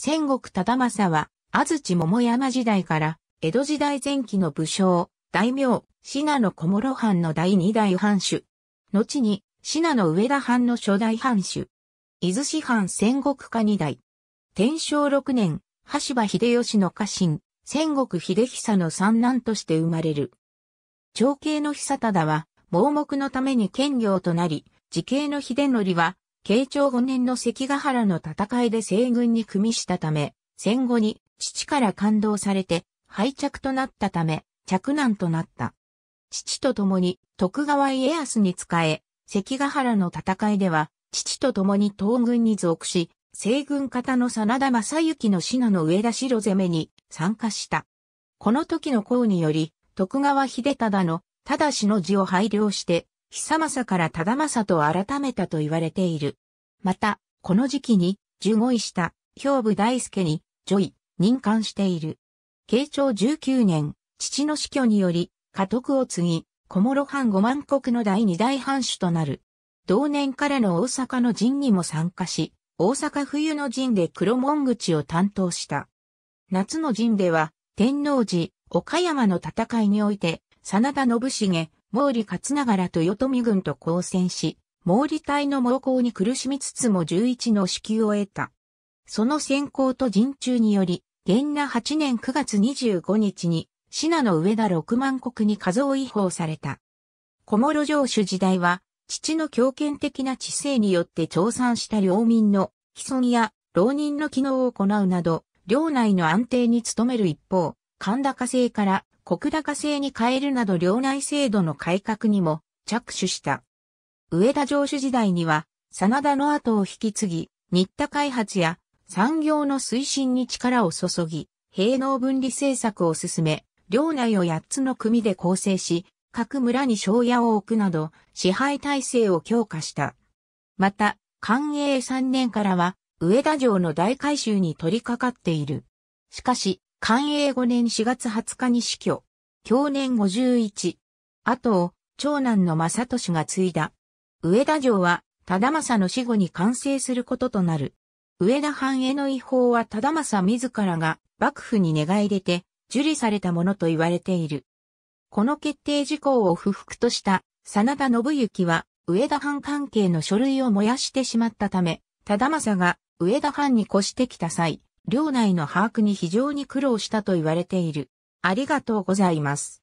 戦国忠政は、安土桃山時代から、江戸時代前期の武将、大名、信濃小諸藩の第二代藩主。後に、信濃上田藩の初代藩主。伊豆市藩戦国家二代。天正六年、橋場秀吉の家臣、戦国秀久の三男として生まれる。長兄の久忠は、盲目のために兼業となり、時兄の秀則は、慶長5年の関ヶ原の戦いで西軍に組みしたため、戦後に父から感動されて敗着となったため、着難となった。父と共に徳川家康に仕え、関ヶ原の戦いでは、父と共に東軍に属し、西軍方の真田正幸の信の上田城攻めに参加した。この時の功により、徳川秀忠の、ただしの字を拝領して、久政から忠政と改めたと言われている。また、この時期に、十五位した、兵部大輔に、女医、任官している。慶長十九年、父の死去により、家督を継ぎ、小諸藩五万国の第二大藩主となる。同年からの大阪の陣にも参加し、大阪冬の陣で黒門口を担当した。夏の陣では、天皇寺、岡山の戦いにおいて、真田信繁、毛利勝長ら豊臣軍と交戦し、毛利隊の猛攻に苦しみつつも11の支給を得た。その先行と陣中により、元那8年9月25日に、信濃上田6万国に数を違法された。小諸城主時代は、父の強権的な知性によって調産した領民の既存や浪人の機能を行うなど、領内の安定に努める一方、神高制から国高制に変えるなど領内制度の改革にも着手した。上田城主時代には、真田の後を引き継ぎ、新田開発や産業の推進に力を注ぎ、平農分離政策を進め、領内を8つの組で構成し、各村に庄屋を置くなど、支配体制を強化した。また、寛永3年からは、上田城の大改修に取り掛かっている。しかし、寛永5年4月20日に死去。去年51。後を、長男の正俊が継いだ。上田城は、忠政の死後に完成することとなる。上田藩への違法は忠政自らが幕府に願い出て受理されたものと言われている。この決定事項を不服とした真田信行は上田藩関係の書類を燃やしてしまったため、忠政が上田藩に越してきた際、領内の把握に非常に苦労したと言われている。ありがとうございます。